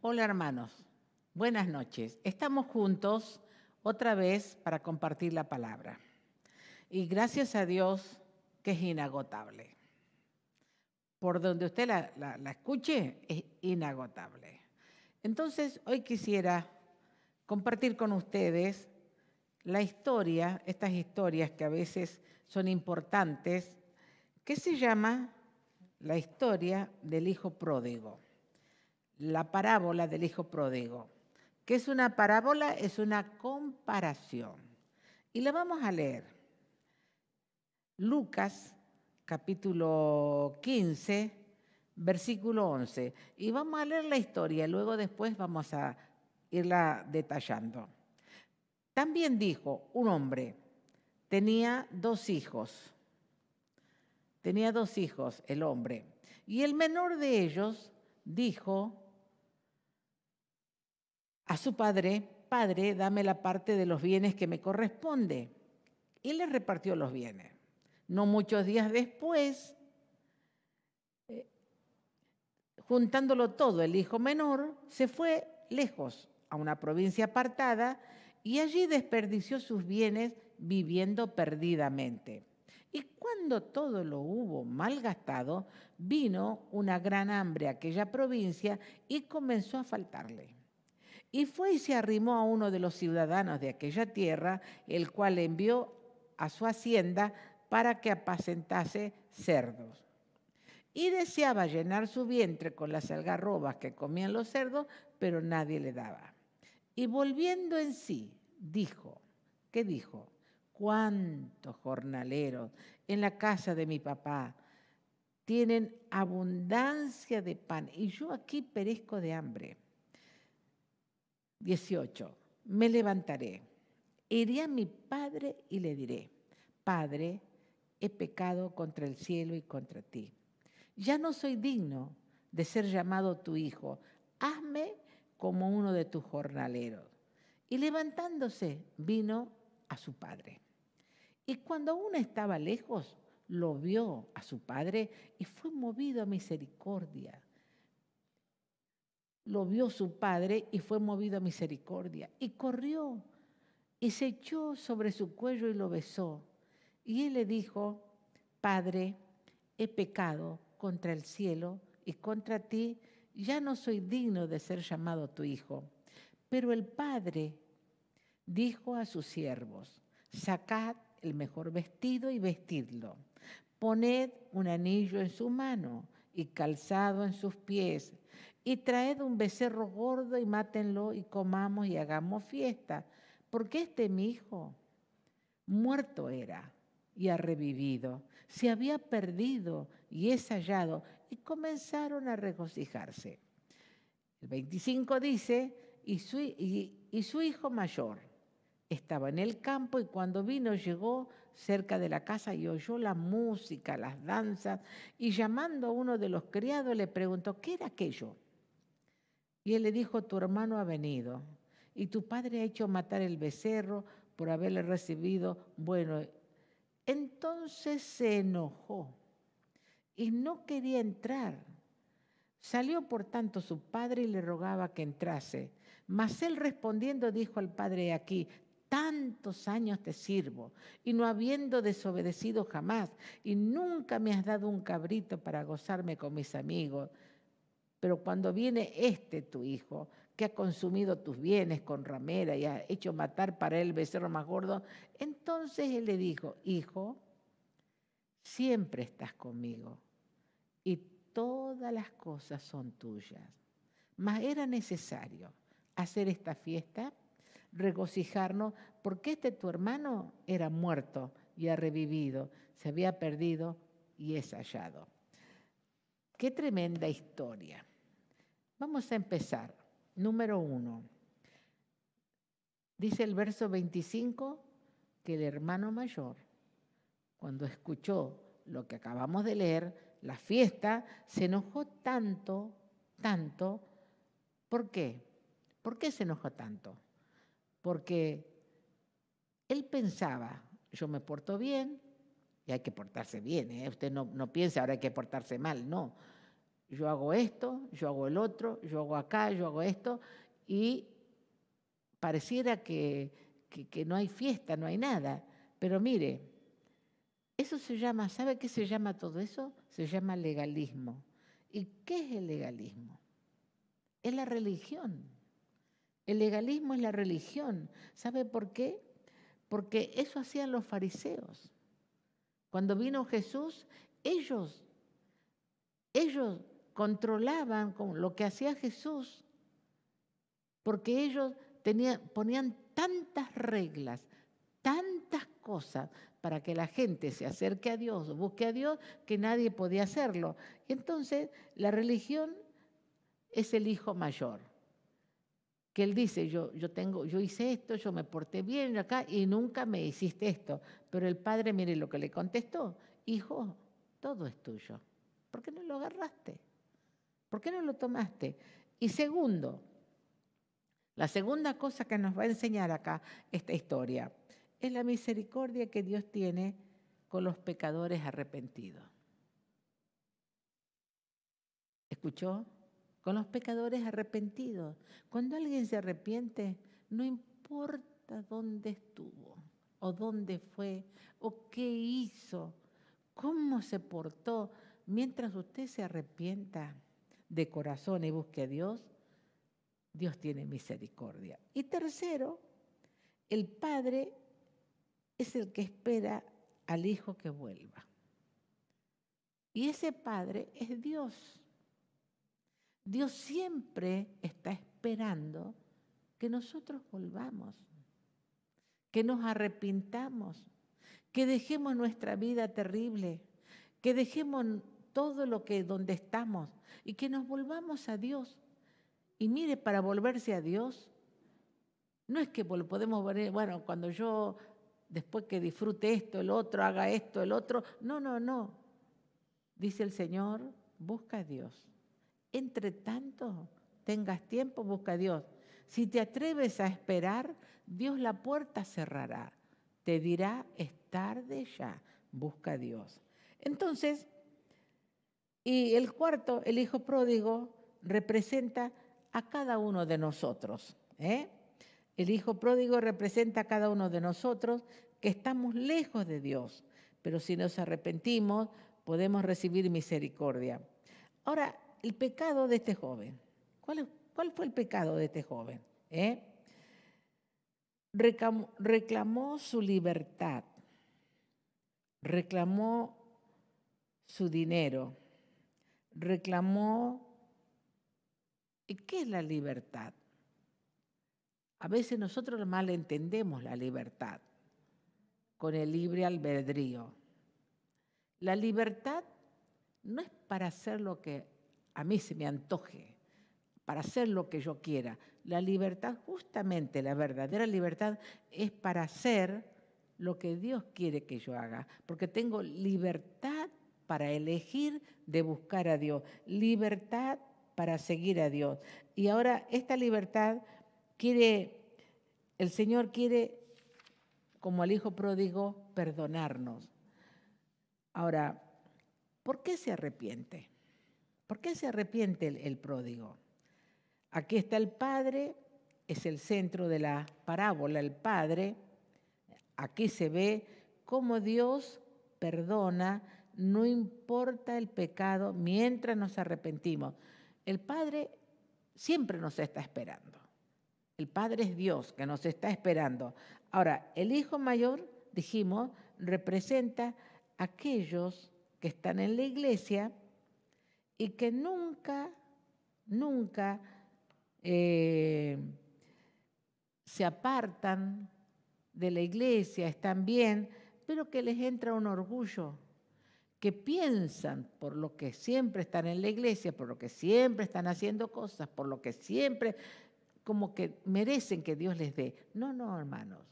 Hola hermanos, buenas noches. Estamos juntos otra vez para compartir la palabra. Y gracias a Dios que es inagotable. Por donde usted la, escuche, es inagotable. Entonces, hoy quisiera compartir con ustedes la historia, estas historias que a veces son importantes, que se llama la historia del hijo pródigo la parábola del hijo pródigo. ¿Qué es una parábola? Es una comparación. Y la vamos a leer. Lucas capítulo 15, versículo 11. Y vamos a leer la historia, luego después vamos a irla detallando. También dijo, un hombre tenía dos hijos, tenía dos hijos el hombre, y el menor de ellos dijo a su padre, Padre, dame la parte de los bienes que me corresponde. Y le repartió los bienes. No muchos días después, eh, juntándolo todo, el hijo menor se fue lejos, a una provincia apartada, y allí desperdició sus bienes viviendo perdidamente. Y cuando todo lo hubo malgastado, vino una gran hambre a aquella provincia y comenzó a faltarle. Y fue y se arrimó a uno de los ciudadanos de aquella tierra, el cual le envió a su hacienda para que apacentase cerdos. Y deseaba llenar su vientre con las algarrobas que comían los cerdos, pero nadie le daba. Y volviendo en sí, dijo, ¿qué dijo? ¿Cuántos jornaleros en la casa de mi papá tienen abundancia de pan y yo aquí perezco de hambre? 18. Me levantaré, iré a mi padre y le diré, Padre, he pecado contra el cielo y contra ti. Ya no soy digno de ser llamado tu hijo. Hazme como uno de tus jornaleros. Y levantándose vino a su padre. Y cuando aún estaba lejos, lo vio a su padre y fue movido a misericordia lo vio su padre y fue movido a misericordia. Y corrió y se echó sobre su cuello y lo besó. Y él le dijo, Padre, he pecado contra el cielo y contra ti, ya no soy digno de ser llamado tu hijo. Pero el padre dijo a sus siervos, sacad el mejor vestido y vestidlo, poned un anillo en su mano y calzado en sus pies y traed un becerro gordo y mátenlo y comamos y hagamos fiesta, porque este mi hijo muerto era y ha revivido, se había perdido y es hallado, y comenzaron a regocijarse. El 25 dice, y su, y su hijo mayor estaba en el campo y cuando vino llegó cerca de la casa y oyó la música, las danzas, y llamando a uno de los criados le preguntó, ¿qué era aquello? Y él le dijo, tu hermano ha venido y tu padre ha hecho matar el becerro por haberle recibido. Bueno, entonces se enojó y no quería entrar. Salió por tanto su padre y le rogaba que entrase. Mas él respondiendo dijo al padre aquí, tantos años te sirvo y no habiendo desobedecido jamás y nunca me has dado un cabrito para gozarme con mis amigos. Pero cuando viene este tu hijo, que ha consumido tus bienes con ramera y ha hecho matar para él el becerro más gordo, entonces él le dijo, hijo, siempre estás conmigo y todas las cosas son tuyas. Mas era necesario hacer esta fiesta, regocijarnos, porque este tu hermano era muerto y ha revivido, se había perdido y es hallado. Qué tremenda historia. Vamos a empezar. Número uno. Dice el verso 25 que el hermano mayor, cuando escuchó lo que acabamos de leer, la fiesta, se enojó tanto, tanto. ¿Por qué? ¿Por qué se enojó tanto? Porque él pensaba, yo me porto bien, y hay que portarse bien, ¿eh? usted no, no piensa ahora hay que portarse mal, no, yo hago esto, yo hago el otro, yo hago acá, yo hago esto, y pareciera que, no hay fiesta, no hay nada. Pero mire, eso se llama, ¿sabe qué se llama todo eso? Se llama legalismo. ¿Y qué es el legalismo? Es la religión. El legalismo es la religión. ¿Sabe por qué? Porque eso hacían los fariseos. Cuando vino Jesús, ellos, ellos controlaban con lo que hacía Jesús, porque ellos ponían tantas reglas, tantas cosas para que la gente se acerque a Dios, busque a Dios, que nadie podía hacerlo. Y entonces la religión es el hijo mayor, que él dice, yo, tengo, yo hice esto, yo me porté bien acá y nunca me hiciste esto. Pero el padre, mire lo que le contestó, hijo, todo es tuyo, ¿por qué no lo agarraste? ¿Por qué no lo tomaste? Y segundo, la segunda cosa que nos va a enseñar acá esta historia es la misericordia que Dios tiene con los pecadores arrepentidos. ¿Escuchó? Con los pecadores arrepentidos. Cuando alguien se arrepiente, no importa dónde estuvo o dónde fue o qué hizo, cómo se portó, mientras usted se arrepienta de corazón y busque a Dios, Dios tiene misericordia. Y tercero, el Padre es el que espera al Hijo que vuelva. Y ese Padre es Dios. Dios siempre está esperando que nosotros volvamos, que nos arrepintamos, que dejemos nuestra vida terrible, que dejemos todo lo que donde estamos y que nos volvamos a Dios. Y mire, para volverse a Dios, no es que podemos ver, bueno, cuando yo después que disfrute esto, el otro, haga esto, el otro. No, no, no. Dice el Señor, busca a Dios. Entre tanto, tengas tiempo, busca a Dios. Si te atreves a esperar, Dios la puerta cerrará. Te dirá, es tarde ya, busca a Dios. Entonces, y el cuarto, el hijo pródigo, representa a cada uno de nosotros. ¿eh? El hijo pródigo representa a cada uno de nosotros que estamos lejos de Dios, pero si nos arrepentimos podemos recibir misericordia. Ahora, el pecado de este joven. ¿Cuál, fue el pecado de este joven? ¿eh? reclamó su libertad, reclamó su dinero reclamó, ¿y qué es la libertad? A veces nosotros malentendemos la libertad con el libre albedrío. La libertad no es para hacer lo que a mí se me antoje, para hacer lo que yo quiera. La libertad, justamente la verdadera libertad, es para hacer lo que Dios quiere que yo haga, porque tengo libertad para elegir de buscar a Dios, libertad para seguir a Dios. Y ahora esta libertad quiere, el Señor quiere, como al Hijo pródigo, perdonarnos. Ahora, ¿por qué se arrepiente? ¿Por qué se arrepiente el, pródigo? Aquí está el Padre, es el centro de la parábola, el Padre. Aquí se ve cómo Dios perdona no importa el pecado mientras nos arrepentimos. El Padre siempre nos está esperando. El Padre es Dios que nos está esperando. Ahora, el Hijo Mayor, dijimos, representa a aquellos que están en la iglesia y que nunca, nunca eh, se apartan de la iglesia, están bien, pero que les entra un orgullo que piensan por lo que siempre están en la iglesia, por lo que siempre están haciendo cosas, por lo que siempre como que merecen que Dios les dé. No, no, hermanos.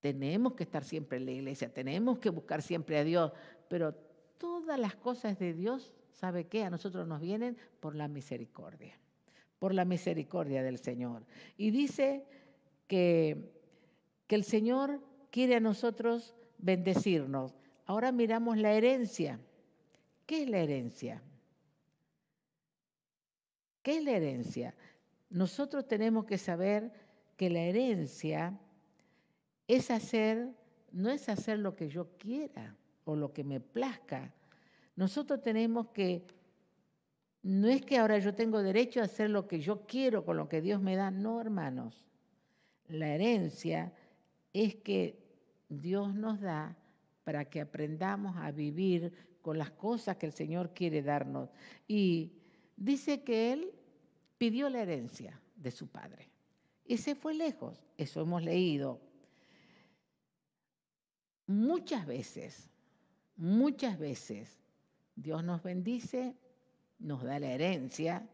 Tenemos que estar siempre en la iglesia, tenemos que buscar siempre a Dios, pero todas las cosas de Dios, ¿sabe qué? A nosotros nos vienen por la misericordia, por la misericordia del Señor. Y dice que, que el Señor quiere a nosotros bendecirnos. Ahora miramos la herencia. ¿Qué es la herencia? ¿Qué es la herencia? Nosotros tenemos que saber que la herencia es hacer, no es hacer lo que yo quiera o lo que me plazca. Nosotros tenemos que, no es que ahora yo tengo derecho a hacer lo que yo quiero con lo que Dios me da, no, hermanos. La herencia es que Dios nos da para que aprendamos a vivir con las cosas que el Señor quiere darnos. Y dice que Él pidió la herencia de su padre y se fue lejos, eso hemos leído. Muchas veces, muchas veces, Dios nos bendice, nos da la herencia,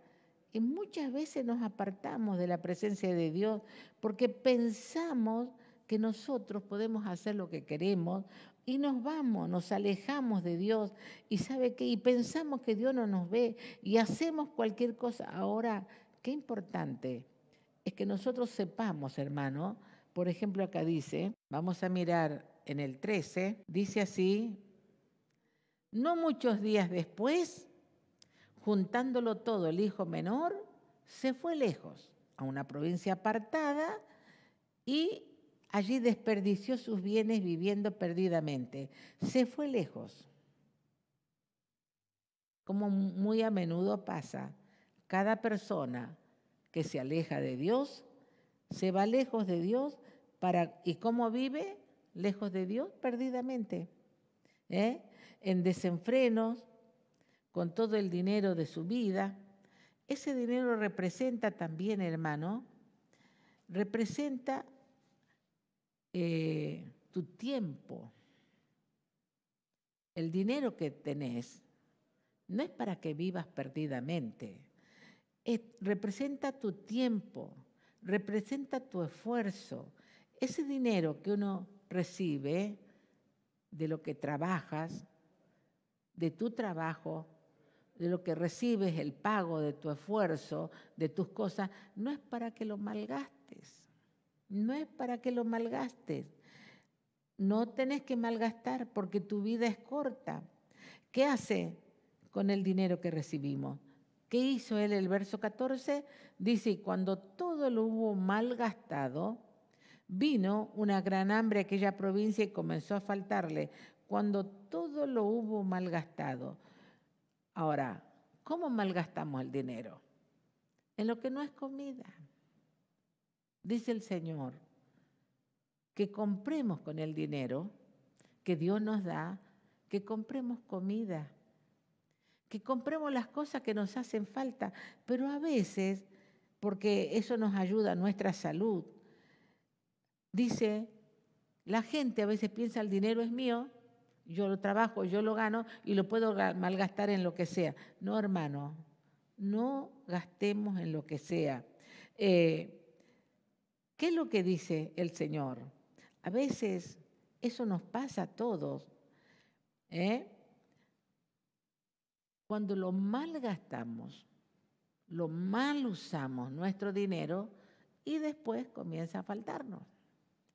y muchas veces nos apartamos de la presencia de Dios porque pensamos que nosotros podemos hacer lo que queremos y nos vamos, nos alejamos de Dios y sabe qué, y pensamos que Dios no nos ve y hacemos cualquier cosa. Ahora, qué importante es que nosotros sepamos, hermano, por ejemplo, acá dice, vamos a mirar en el 13, dice así, no muchos días después, juntándolo todo el hijo menor, se fue lejos, a una provincia apartada, y Allí desperdició sus bienes viviendo perdidamente. Se fue lejos. Como muy a menudo pasa, cada persona que se aleja de Dios, se va lejos de Dios para, ¿y cómo vive? Lejos de Dios, perdidamente. ¿eh? En desenfrenos, con todo el dinero de su vida. Ese dinero representa también, hermano, representa eh, tu tiempo, el dinero que tenés, no es para que vivas perdidamente. representa tu tiempo, representa tu esfuerzo. Ese dinero que uno recibe de lo que trabajas, de tu trabajo, de lo que recibes, el pago de tu esfuerzo, de tus cosas, no es para que lo malgastes no es para que lo malgastes. No tenés que malgastar porque tu vida es corta. ¿Qué hace con el dinero que recibimos? ¿Qué hizo él? El verso 14 dice, cuando todo lo hubo malgastado, vino una gran hambre a aquella provincia y comenzó a faltarle, cuando todo lo hubo malgastado. Ahora, ¿cómo malgastamos el dinero? En lo que no es comida. Dice el Señor que compremos con el dinero que Dios nos da, que compremos comida, que compremos las cosas que nos hacen falta, pero a veces, porque eso nos ayuda a nuestra salud, dice, la gente a veces piensa el dinero es mío, yo lo trabajo, yo lo gano y lo puedo malgastar en lo que sea. No, hermano, no gastemos en lo que sea. Eh, ¿Qué es lo que dice el Señor? A veces eso nos pasa a todos. ¿eh? Cuando lo mal gastamos, lo mal usamos nuestro dinero y después comienza a faltarnos.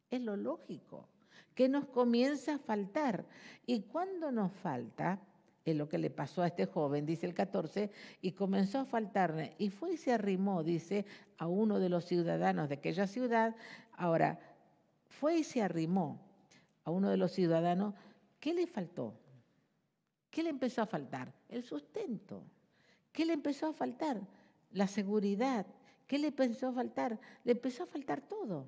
Es lo lógico, que nos comienza a faltar. Y cuando nos falta, es lo que le pasó a este joven, dice el 14, y comenzó a faltarle, y fue y se arrimó, dice, a uno de los ciudadanos de aquella ciudad. Ahora, fue y se arrimó a uno de los ciudadanos, ¿qué le faltó? ¿Qué le empezó a faltar? El sustento. ¿Qué le empezó a faltar? La seguridad. ¿Qué le empezó a faltar? Le empezó a faltar todo.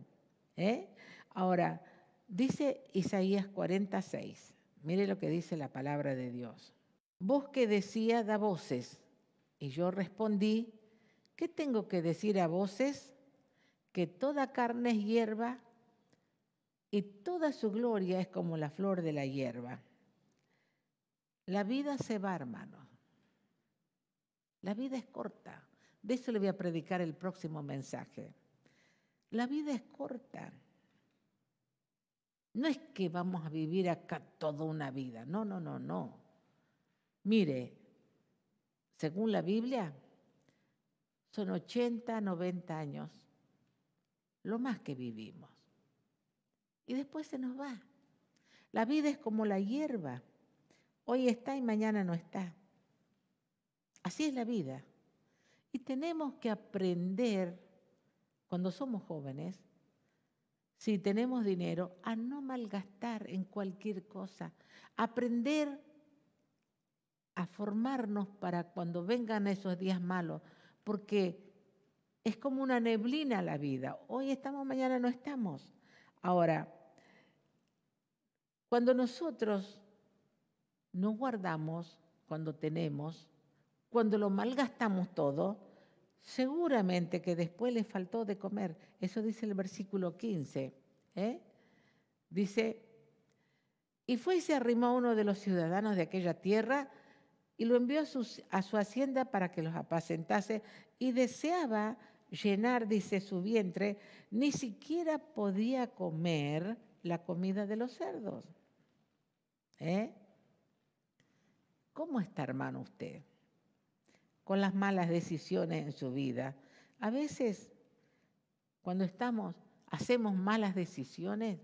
¿eh? Ahora, dice Isaías 46, mire lo que dice la palabra de Dios. Vos que decía da voces. Y yo respondí, ¿qué tengo que decir a voces? Que toda carne es hierba y toda su gloria es como la flor de la hierba. La vida se va, hermano. La vida es corta. De eso le voy a predicar el próximo mensaje. La vida es corta. No es que vamos a vivir acá toda una vida. No, no, no, no. Mire, según la Biblia, son 80, 90 años, lo más que vivimos. Y después se nos va. La vida es como la hierba. Hoy está y mañana no está. Así es la vida. Y tenemos que aprender, cuando somos jóvenes, si tenemos dinero, a no malgastar en cualquier cosa. Aprender a formarnos para cuando vengan esos días malos, porque es como una neblina la vida. Hoy estamos, mañana no estamos. Ahora, cuando nosotros nos guardamos, cuando tenemos, cuando lo malgastamos todo, seguramente que después les faltó de comer. Eso dice el versículo 15. ¿eh? Dice, y fue y se arrimó uno de los ciudadanos de aquella tierra, y lo envió a, su hacienda para que los apacentase y deseaba llenar, dice, su vientre, ni siquiera podía comer la comida de los cerdos. ¿Eh? ¿Cómo está, hermano, usted? Con las malas decisiones en su vida. A veces, cuando estamos, hacemos malas decisiones,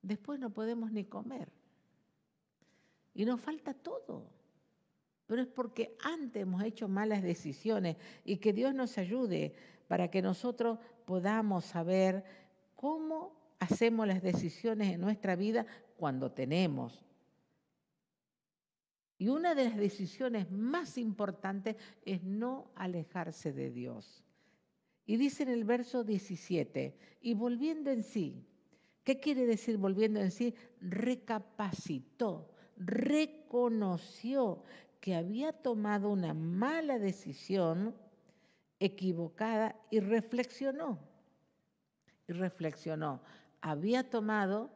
después no podemos ni comer. Y nos falta todo pero es porque antes hemos hecho malas decisiones y que Dios nos ayude para que nosotros podamos saber cómo hacemos las decisiones en nuestra vida cuando tenemos. Y una de las decisiones más importantes es no alejarse de Dios. Y dice en el verso 17, y volviendo en sí, ¿qué quiere decir volviendo en sí? Recapacitó, reconoció que había tomado una mala decisión equivocada y reflexionó. Y reflexionó. Había tomado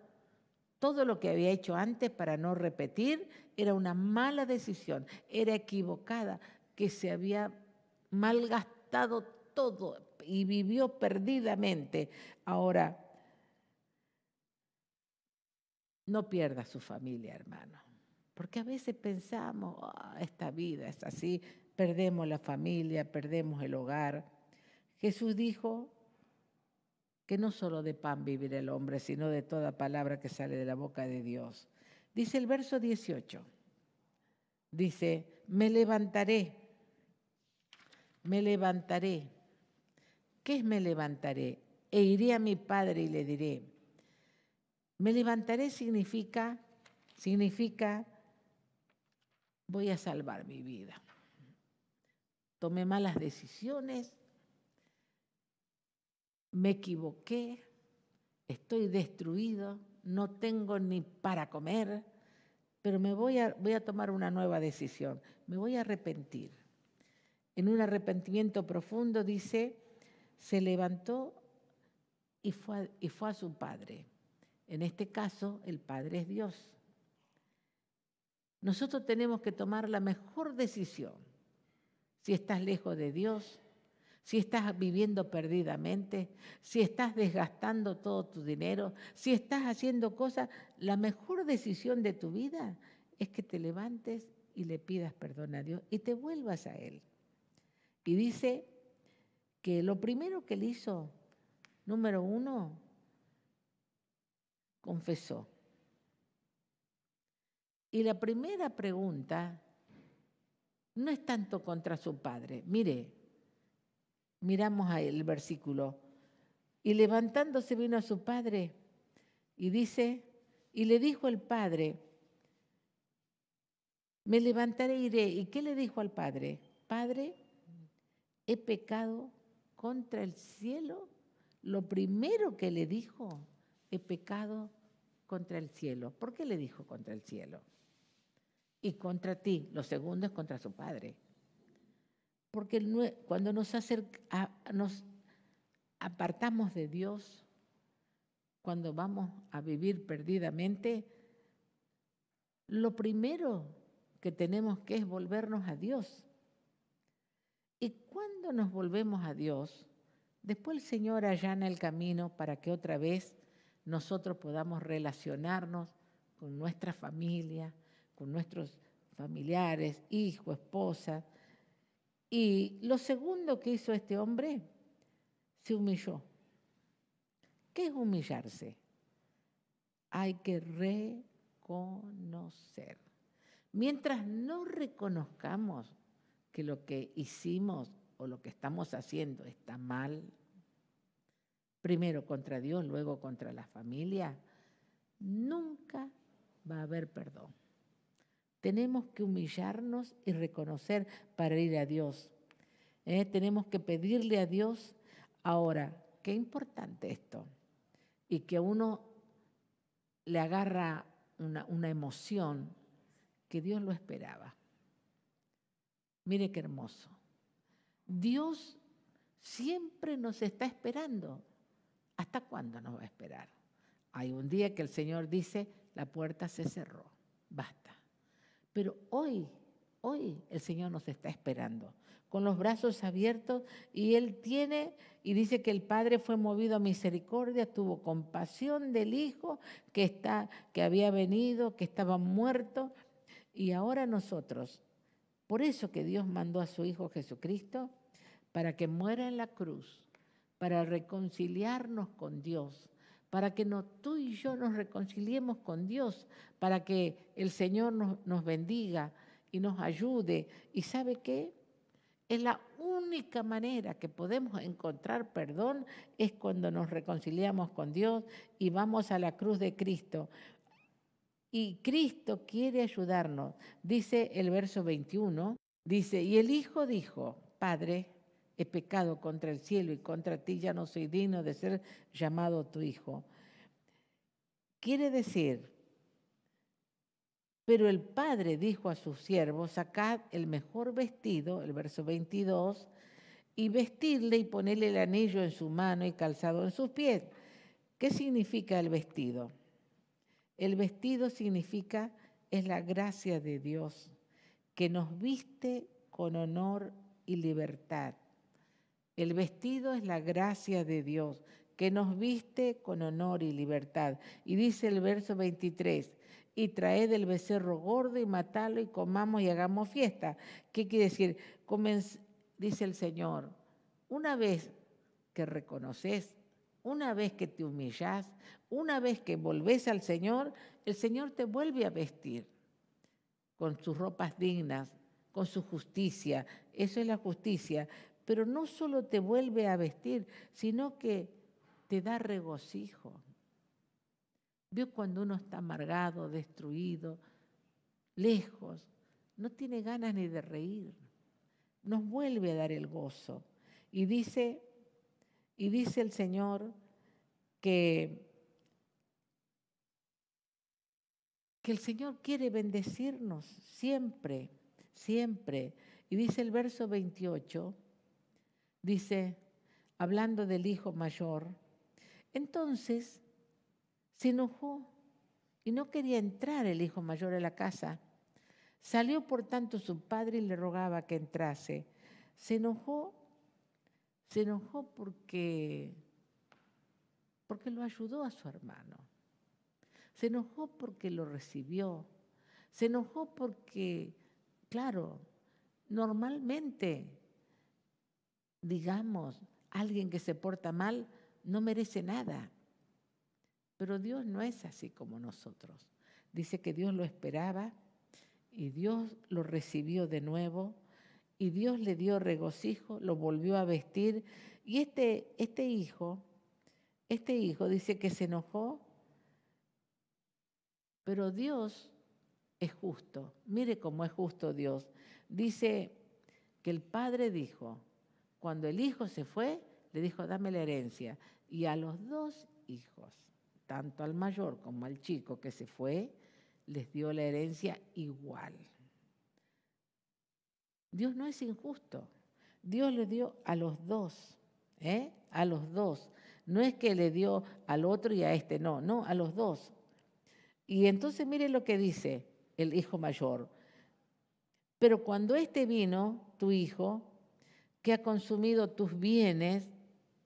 todo lo que había hecho antes para no repetir, era una mala decisión, era equivocada, que se había malgastado todo y vivió perdidamente. Ahora, no pierda su familia, hermano. Porque a veces pensamos, ah, esta vida es así, perdemos la familia, perdemos el hogar. Jesús dijo que no solo de pan vivirá el hombre, sino de toda palabra que sale de la boca de Dios. Dice el verso 18, dice, me levantaré, me levantaré. ¿Qué es me levantaré? E iré a mi padre y le diré, me levantaré significa, significa voy a salvar mi vida. Tomé malas decisiones, me equivoqué, estoy destruido, no tengo ni para comer, pero me voy a, tomar una nueva decisión, me voy a arrepentir. En un arrepentimiento profundo, dice, se levantó y fue a su padre. En este caso, el padre es Dios. Nosotros tenemos que tomar la mejor decisión. Si estás lejos de Dios, si estás viviendo perdidamente, si estás desgastando todo tu dinero, si estás haciendo cosas, la mejor decisión de tu vida es que te levantes y le pidas perdón a Dios y te vuelvas a Él. Y dice que lo primero que él hizo, número uno, confesó. Y la primera pregunta no es tanto contra su padre. Mire, miramos ahí el versículo. Y levantándose vino a su padre y dice, y le dijo el padre, me levantaré y iré. ¿Y qué le dijo al padre? Padre, he pecado contra el cielo. Lo primero que le dijo, he pecado contra el cielo. ¿Por qué le dijo contra el cielo? y contra ti. Lo segundo es contra su padre. Porque cuando nos, nos apartamos de Dios, cuando vamos a vivir perdidamente, lo primero que tenemos que es volvernos a Dios. Y cuando nos volvemos a Dios, después el Señor allana el camino para que otra vez nosotros podamos relacionarnos con nuestra familia, con nuestros familiares, hijos, esposa. Y lo segundo que hizo este hombre, se humilló. ¿Qué es humillarse? Hay que reconocer. Mientras no reconozcamos que lo que hicimos o lo que estamos haciendo está mal, primero contra Dios, luego contra la familia, nunca va a haber perdón. Tenemos que humillarnos y reconocer para ir a Dios. ¿eh? Tenemos que pedirle a Dios. Ahora, qué importante esto. Y que uno le agarra una, una emoción que Dios lo esperaba. Mire qué hermoso. Dios siempre nos está esperando. ¿Hasta cuándo nos va a esperar? Hay un día que el Señor dice, la puerta se cerró, basta. Pero hoy, hoy el Señor nos está esperando, con los brazos abiertos, y Él tiene, y dice que el Padre fue movido a misericordia, tuvo compasión del Hijo que, está, que había venido, que estaba muerto, y ahora nosotros. Por eso que Dios mandó a su Hijo Jesucristo, para que muera en la cruz, para reconciliarnos con Dios para que tú y yo nos reconciliemos con Dios, para que el Señor nos, nos bendiga y nos ayude. ¿Y sabe qué? Es la única manera que podemos encontrar perdón es cuando nos reconciliamos con Dios y vamos a la cruz de Cristo. Y Cristo quiere ayudarnos. Dice el verso 21, dice, y el Hijo dijo, Padre, he pecado contra el cielo y contra ti, ya no soy digno de ser llamado tu hijo. Quiere decir, pero el padre dijo a sus siervos, sacad el mejor vestido, el verso 22, y vestidle y ponerle el anillo en su mano y calzado en sus pies. ¿Qué significa el vestido? El vestido significa, es la gracia de Dios, que nos viste con honor y libertad. El vestido es la gracia de Dios que nos viste con honor y libertad. Y dice el verso 23, y traed el becerro gordo y matalo y comamos y hagamos fiesta. ¿Qué quiere decir? dice el Señor, una vez que reconoces, una vez que te humillas, una vez que volvés al Señor, el Señor te vuelve a vestir con sus ropas dignas, con su justicia. Eso es la justicia pero no solo te vuelve a vestir, sino que te da regocijo. Vio cuando uno está amargado, destruido, lejos, no tiene ganas ni de reír. Nos vuelve a dar el gozo. Y dice, y dice el Señor que, que el Señor quiere bendecirnos siempre, siempre. Y dice el verso 28, dice, hablando del hijo mayor, entonces se enojó y no quería entrar el hijo mayor a la casa. Salió por tanto su padre y le rogaba que entrase. Se enojó, se enojó porque, porque lo ayudó a su hermano. Se enojó porque lo recibió. Se enojó porque, claro, normalmente digamos, alguien que se porta mal no merece nada. Pero Dios no es así como nosotros. Dice que Dios lo esperaba y Dios lo recibió de nuevo y Dios le dio regocijo, lo volvió a vestir y este, este hijo, este hijo dice que se enojó, pero Dios es justo. Mire cómo es justo Dios. Dice que el padre dijo, cuando el hijo se fue, le dijo, dame la herencia. Y a los dos hijos, tanto al mayor como al chico que se fue, les dio la herencia igual. Dios no es injusto. Dios le dio a los dos, ¿eh? a los dos. No es que le dio al otro y a este, no, no, a los dos. Y entonces mire lo que dice el hijo mayor. Pero cuando este vino, tu hijo, que ha consumido tus bienes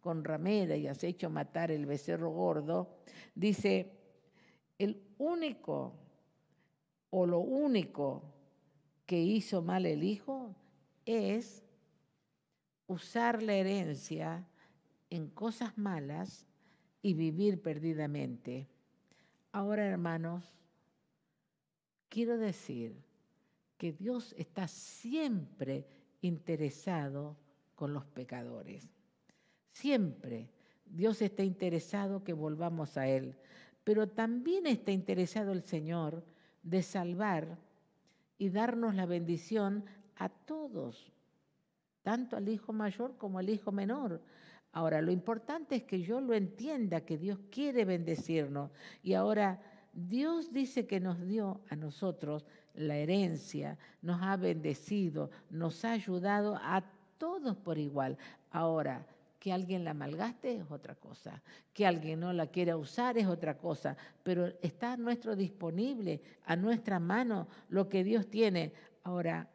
con ramera y has hecho matar el becerro gordo, dice, el único o lo único que hizo mal el hijo es usar la herencia en cosas malas y vivir perdidamente. Ahora, hermanos, quiero decir que Dios está siempre interesado con los pecadores. Siempre Dios está interesado que volvamos a Él, pero también está interesado el Señor de salvar y darnos la bendición a todos, tanto al hijo mayor como al hijo menor. Ahora, lo importante es que yo lo entienda, que Dios quiere bendecirnos. Y ahora, Dios dice que nos dio a nosotros la herencia, nos ha bendecido, nos ha ayudado a todos por igual. Ahora, que alguien la malgaste es otra cosa, que alguien no la quiera usar es otra cosa, pero está a nuestro disponible, a nuestra mano, lo que Dios tiene. Ahora,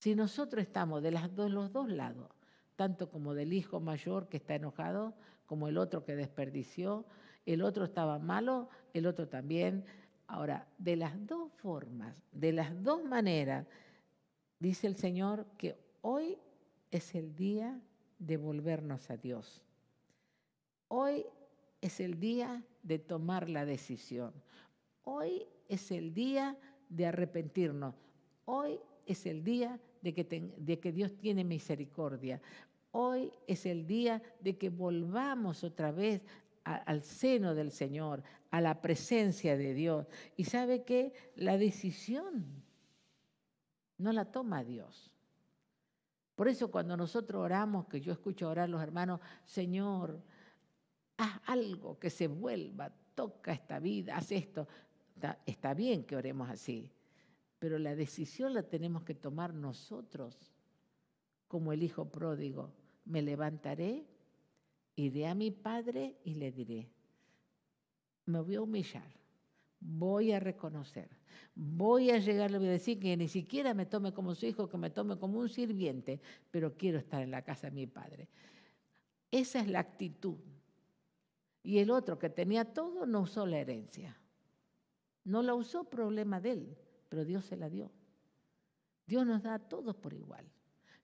si nosotros estamos de los dos lados, tanto como del hijo mayor que está enojado, como el otro que desperdició, el otro estaba malo, el otro también. Ahora, de las dos formas, de las dos maneras, Dice el Señor que hoy es el día de volvernos a Dios. Hoy es el día de tomar la decisión. Hoy es el día de arrepentirnos. Hoy es el día de que, Dios tiene misericordia. Hoy es el día de que volvamos otra vez al seno del Señor, a la presencia de Dios. Y sabe que la decisión no la toma Dios. Por eso cuando nosotros oramos, que yo escucho orar a los hermanos, Señor, haz algo que se vuelva, toca esta vida, haz esto. Está, bien que oremos así, pero la decisión la tenemos que tomar nosotros, como el hijo pródigo. Me levantaré, iré a mi padre y le diré, me voy a humillar, voy a reconocer, voy a llegar, le voy a decir que ni siquiera me tome como su hijo, que me tome como un sirviente, pero quiero estar en la casa de mi padre. Esa es la actitud. Y el otro que tenía todo no usó la herencia. No la usó problema de él, pero Dios se la dio. Dios nos da a todos por igual.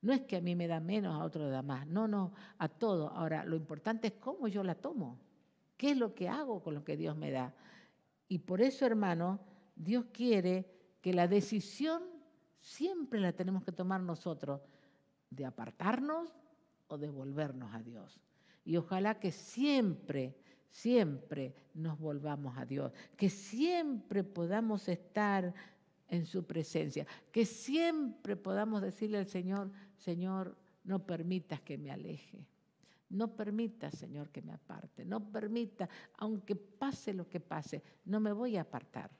No es que a mí me da menos, a otro da más. No, no, a todos. Ahora, lo importante es cómo yo la tomo. ¿Qué es lo que hago con lo que Dios me da? Y por eso, hermano, Dios quiere que la decisión siempre la tenemos que tomar nosotros, de apartarnos o de volvernos a Dios. Y ojalá que siempre, siempre nos volvamos a Dios, que siempre podamos estar en su presencia, que siempre podamos decirle al Señor, Señor, no permitas que me aleje. No permita, Señor, que me aparte. No permita, aunque pase lo que pase, no me voy a apartar.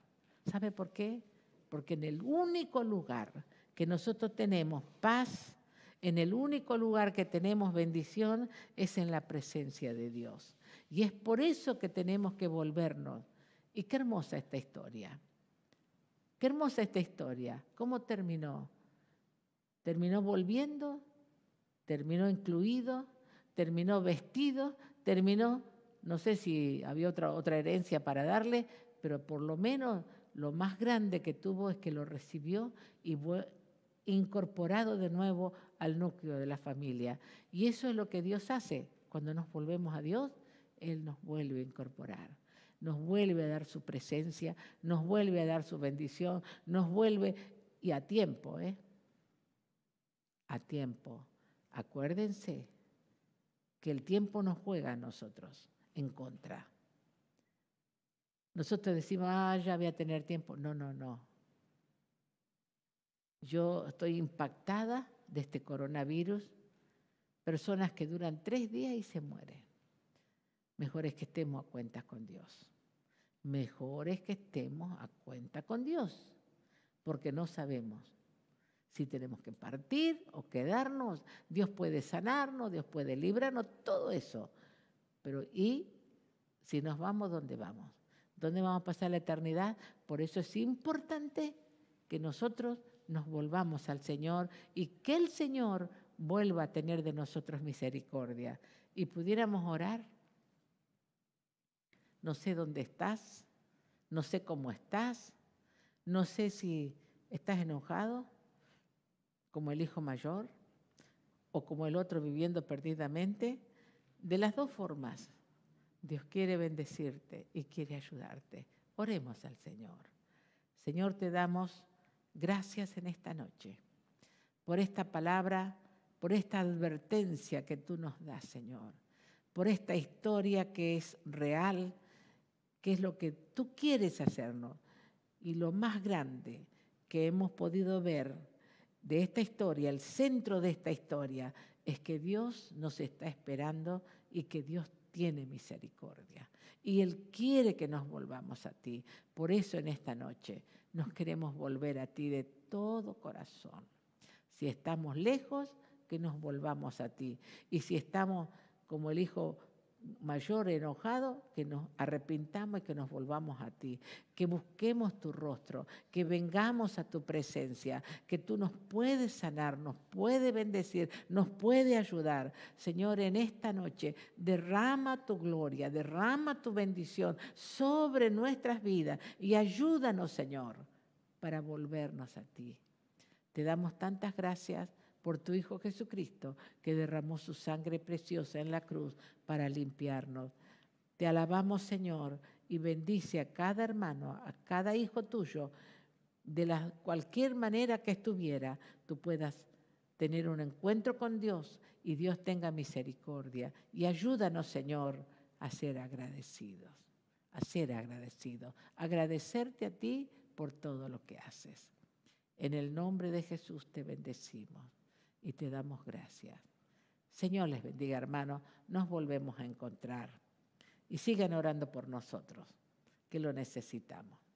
¿Sabe por qué? Porque en el único lugar que nosotros tenemos paz, en el único lugar que tenemos bendición, es en la presencia de Dios. Y es por eso que tenemos que volvernos. Y qué hermosa esta historia. Qué hermosa esta historia. ¿Cómo terminó? Terminó volviendo, terminó incluido terminó vestido, terminó, no sé si había otra, otra herencia para darle, pero por lo menos lo más grande que tuvo es que lo recibió y fue incorporado de nuevo al núcleo de la familia. Y eso es lo que Dios hace. Cuando nos volvemos a Dios, Él nos vuelve a incorporar nos vuelve a dar su presencia, nos vuelve a dar su bendición, nos vuelve, y a tiempo, ¿eh? A tiempo. Acuérdense, que el tiempo nos juega a nosotros en contra. Nosotros decimos, ah, ya voy a tener tiempo. No, no, no. Yo estoy impactada de este coronavirus. Personas que duran tres días y se mueren. Mejor es que estemos a cuenta con Dios. Mejor es que estemos a cuenta con Dios, porque no sabemos si tenemos que partir o quedarnos, Dios puede sanarnos, Dios puede librarnos, todo eso. Pero ¿y si nos vamos, dónde vamos? ¿Dónde vamos a pasar la eternidad? Por eso es importante que nosotros nos volvamos al Señor y que el Señor vuelva a tener de nosotros misericordia y pudiéramos orar. No sé dónde estás, no sé cómo estás, no sé si estás enojado, como el hijo mayor o como el otro viviendo perdidamente, de las dos formas, Dios quiere bendecirte y quiere ayudarte. Oremos al Señor. Señor, te damos gracias en esta noche por esta palabra, por esta advertencia que tú nos das, Señor, por esta historia que es real, que es lo que tú quieres hacernos y lo más grande que hemos podido ver de esta historia, el centro de esta historia, es que Dios nos está esperando y que Dios tiene misericordia. Y Él quiere que nos volvamos a ti. Por eso en esta noche nos queremos volver a ti de todo corazón. Si estamos lejos, que nos volvamos a ti. Y si estamos como el hijo mayor enojado, que nos arrepintamos y que nos volvamos a ti, que busquemos tu rostro, que vengamos a tu presencia, que tú nos puedes sanar, nos puedes bendecir, nos puedes ayudar. Señor, en esta noche derrama tu gloria, derrama tu bendición sobre nuestras vidas y ayúdanos, Señor, para volvernos a ti. Te damos tantas gracias por tu Hijo Jesucristo, que derramó su sangre preciosa en la cruz para limpiarnos. Te alabamos, Señor, y bendice a cada hermano, a cada hijo tuyo, de la, cualquier manera que estuviera, tú puedas tener un encuentro con Dios y Dios tenga misericordia. Y ayúdanos, Señor, a ser agradecidos, a ser agradecidos, agradecerte a ti por todo lo que haces. En el nombre de Jesús te bendecimos y te damos gracias. Señor les bendiga, hermano, Nos volvemos a encontrar. Y sigan orando por nosotros, que lo necesitamos.